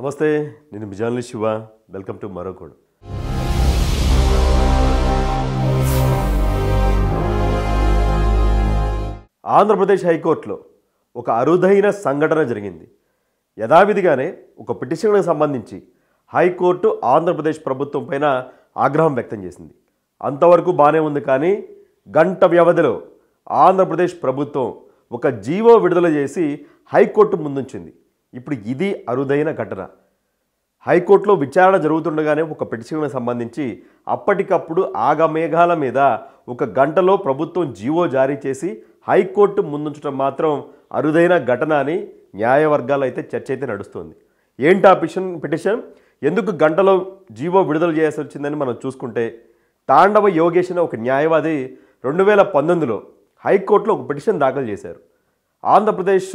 నమస్తే నేను బిజాన్లు శివ వెల్కమ్ టు మరోకోడు ఆంధ్రప్రదేశ్ హైకోర్టులో ఒక అరుదైన సంఘటన జరిగింది యథావిధిగానే ఒక పిటిషన్కు సంబంధించి హైకోర్టు ఆంధ్రప్రదేశ్ ప్రభుత్వం పైన ఆగ్రహం వ్యక్తం చేసింది అంతవరకు బాగానే ఉంది కానీ గంట వ్యవధిలో ఆంధ్రప్రదేశ్ ప్రభుత్వం ఒక జీవో విడుదల చేసి హైకోర్టు ముందుంచింది ఇప్పుడు ఇది అరుదైన ఘటన హైకోర్టులో విచారణ జరుగుతుండగానే ఒక పిటిషన్కు సంబంధించి అప్పటికప్పుడు ఆగమేఘాల మీద ఒక గంటలో ప్రభుత్వం జీవో జారీ చేసి హైకోర్టు ముందుంచడం మాత్రం అరుదైన ఘటన అని న్యాయవర్గాలు అయితే చర్చ అయితే నడుస్తుంది ఏంటి ఆ పిషన్ పిటిషన్ ఎందుకు గంటలో జీవో విడుదల చేయాల్సి వచ్చిందని మనం చూసుకుంటే తాండవ యోగేష్ అనే ఒక న్యాయవాది రెండు వేల పంతొమ్మిదిలో హైకోర్టులో ఒక పిటిషన్ దాఖలు చేశారు ఆంధ్రప్రదేశ్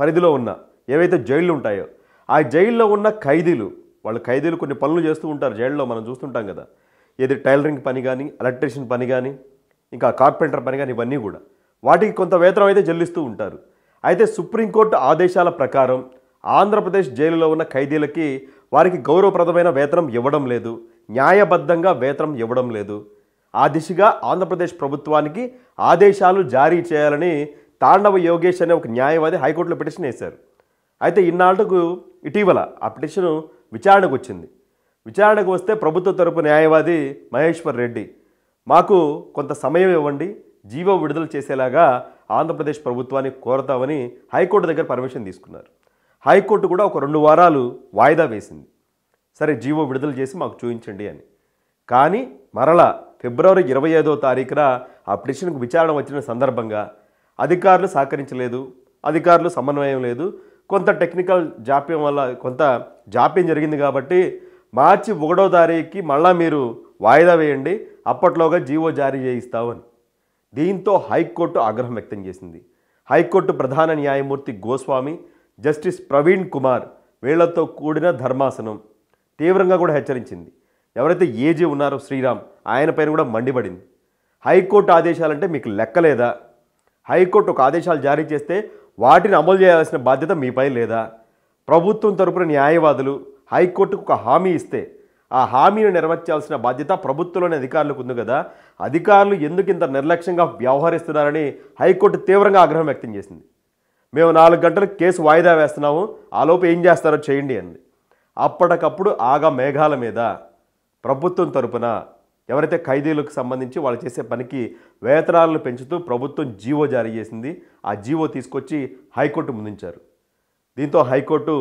పరిధిలో ఉన్న ఏవైతే జైళ్ళు ఉంటాయో ఆ జైల్లో ఉన్న ఖైదీలు వాళ్ళు ఖైదీలు కొన్ని పనులు చేస్తూ ఉంటారు జైల్లో మనం చూస్తుంటాం కదా ఏది టైలరింగ్ పని కానీ ఎలక్ట్రీషియన్ పని కానీ ఇంకా కార్పెంటర్ పని కానీ ఇవన్నీ కూడా వాటికి కొంత వేతనం అయితే చెల్లిస్తూ ఉంటారు అయితే సుప్రీంకోర్టు ఆదేశాల ప్రకారం ఆంధ్రప్రదేశ్ జైలులో ఉన్న ఖైదీలకి వారికి గౌరవప్రదమైన వేతనం ఇవ్వడం లేదు న్యాయబద్ధంగా వేతనం ఇవ్వడం లేదు ఆ దిశగా ఆంధ్రప్రదేశ్ ప్రభుత్వానికి ఆదేశాలు జారీ చేయాలని తాండవ యోగేష్ అనే ఒక న్యాయవాది హైకోర్టులో పిటిషన్ వేశారు అయితే ఇన్నాళ్లకు ఇటీవల ఆ పిటిషను విచారణకు వచ్చింది విచారణకు వస్తే ప్రభుత్వ తరపు న్యాయవాది మహేశ్వర్ రెడ్డి మాకు కొంత సమయం ఇవ్వండి జీవో విడుదల చేసేలాగా ఆంధ్రప్రదేశ్ ప్రభుత్వాన్ని కోరతామని హైకోర్టు దగ్గర పర్మిషన్ తీసుకున్నారు హైకోర్టు కూడా ఒక రెండు వారాలు వాయిదా వేసింది సరే జీవో విడుదల చేసి మాకు చూపించండి అని కానీ మరలా ఫిబ్రవరి ఇరవై ఐదో తారీఖున ఆ పిటిషన్కు విచారణ వచ్చిన సందర్భంగా అధికారులు సహకరించలేదు అధికారులు సమన్వయం లేదు కొంత టెక్నికల్ జాప్యం వల్ల కొంత జాప్యం జరిగింది కాబట్టి మార్చి ఒకటో తారీఖుకి మళ్ళా మీరు వాయిదా వేయండి అప్పట్లోగా జీవో జారీ చేయిస్తామని దీంతో హైకోర్టు ఆగ్రహం వ్యక్తం చేసింది హైకోర్టు ప్రధాన న్యాయమూర్తి గోస్వామి జస్టిస్ ప్రవీణ్ కుమార్ వీళ్లతో కూడిన ధర్మాసనం తీవ్రంగా కూడా హెచ్చరించింది ఎవరైతే ఏజీ ఉన్నారో శ్రీరామ్ ఆయన పైన కూడా మండిపడింది హైకోర్టు ఆదేశాలంటే మీకు లెక్కలేదా హైకోర్టు ఒక ఆదేశాలు జారీ చేస్తే వాటిని అమలు చేయాల్సిన బాధ్యత మీపై లేదా ప్రభుత్వం తరపున న్యాయవాదులు హైకోర్టుకు ఒక హామీ ఇస్తే ఆ హామీని నెరవేర్చాల్సిన బాధ్యత ప్రభుత్వంలోని అధికారులకు ఉంది కదా అధికారులు ఎందుకు ఇంత నిర్లక్ష్యంగా వ్యవహరిస్తున్నారని హైకోర్టు తీవ్రంగా ఆగ్రహం వ్యక్తం చేసింది మేము నాలుగు గంటలు కేసు వాయిదా వేస్తున్నాము ఆలోపు ఏం చేస్తారో చేయండి అంది అప్పటికప్పుడు ఆగా మేఘాల మీద ప్రభుత్వం తరపున ఎవరైతే ఖైదీలకు సంబంధించి వాళ్ళు చేసే పనికి వేతనాలను పెంచుతూ ప్రభుత్వం జీవో జారీ చేసింది ఆ జీవో తీసుకొచ్చి హైకోర్టు ముందుంచారు దీంతో హైకోర్టు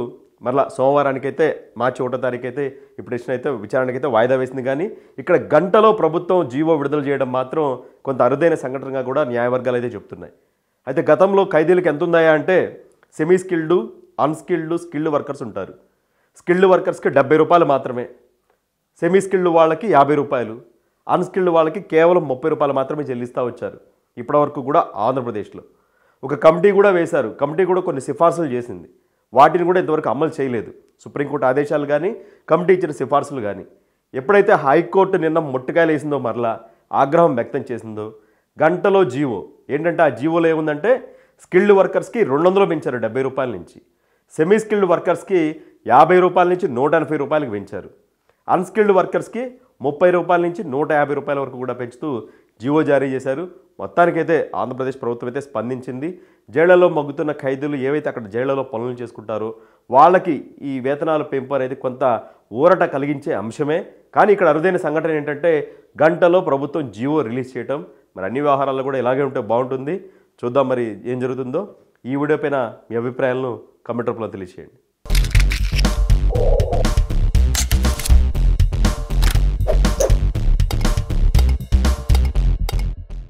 మరలా సోమవారానికైతే మార్చి ఒకటో తారీఖు అయితే ఇప్పుడు ఇచ్చిన అయితే విచారణకైతే వాయిదా వేసింది కానీ ఇక్కడ గంటలో ప్రభుత్వం జీవో విడుదల చేయడం మాత్రం కొంత అరుదైన సంఘటనగా కూడా న్యాయవర్గాలు అయితే చెప్తున్నాయి అయితే గతంలో ఖైదీలకు ఎంత ఉన్నాయా అంటే semi skilled unskilled skilled workers ఉంటారు స్కిల్డ్ వర్కర్స్కి డెబ్బై రూపాయలు మాత్రమే సెమీ స్కిల్డ్ వాళ్ళకి యాభై రూపాయలు అన్స్కిల్డ్ వాళ్ళకి కేవలం ముప్పై రూపాయలు మాత్రమే చెల్లిస్తూ వచ్చారు ఇప్పటివరకు కూడా ఆంధ్రప్రదేశ్లో ఒక కమిటీ కూడా వేశారు కమిటీ కూడా కొన్ని సిఫార్సులు చేసింది వాటిని కూడా ఇంతవరకు అమలు చేయలేదు సుప్రీంకోర్టు ఆదేశాలు కానీ కమిటీ ఇచ్చిన సిఫార్సులు కానీ ఎప్పుడైతే హైకోర్టు నిన్న ముట్టకాయలు వేసిందో మరలా ఆగ్రహం వ్యక్తం చేసిందో గంటలో జీవో ఏంటంటే ఆ జీవోలో ఏముందంటే స్కిల్డ్ వర్కర్స్కి రెండు వందలు పెంచారు డెబ్బై రూపాయల నుంచి సెమీ స్కిల్డ్ వర్కర్స్కి యాభై రూపాయల నుంచి నూట ఎనభై రూపాయలకు పెంచారు అన్స్కిల్డ్ వర్కర్స్కి ముప్పై రూపాయల నుంచి నూట యాభై రూపాయల వరకు కూడా పెంచుతూ జీవో జారీ చేశారు మొత్తానికైతే ఆంధ్రప్రదేశ్ ప్రభుత్వం అయితే స్పందించింది జైళ్లలో మగ్గుతున్న ఖైదీలు ఏవైతే అక్కడ జైళ్లలో పనులు చేసుకుంటారో వాళ్ళకి ఈ వేతనాలు పెంపు అనేది కొంత ఊరట కలిగించే అంశమే కానీ ఇక్కడ అరుదైన సంఘటన ఏంటంటే గంటలో ప్రభుత్వం జియో రిలీజ్ చేయటం మరి అన్ని వ్యవహారాల్లో కూడా ఇలాగే ఉంటే బాగుంటుంది చూద్దాం మరి ఏం జరుగుతుందో ఈ వీడియో పైన మీ అభిప్రాయాలను కంప్యూటర్లో రూపంలో తెలియజేయండి